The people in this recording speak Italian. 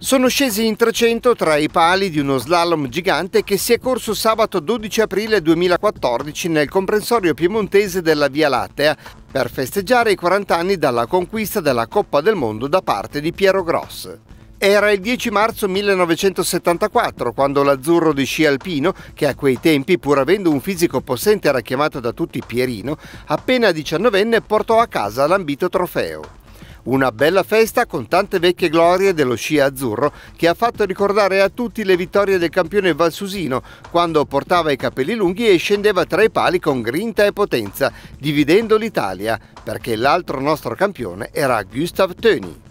Sono scesi in 300 tra i pali di uno slalom gigante che si è corso sabato 12 aprile 2014 nel comprensorio piemontese della Via Lattea per festeggiare i 40 anni dalla conquista della Coppa del Mondo da parte di Piero Gross. Era il 10 marzo 1974 quando l'azzurro di sci alpino, che a quei tempi pur avendo un fisico possente era chiamato da tutti Pierino, appena 19enne portò a casa l'ambito trofeo. Una bella festa con tante vecchie glorie dello sci azzurro che ha fatto ricordare a tutti le vittorie del campione Valsusino quando portava i capelli lunghi e scendeva tra i pali con grinta e potenza, dividendo l'Italia, perché l'altro nostro campione era Gustav Töni.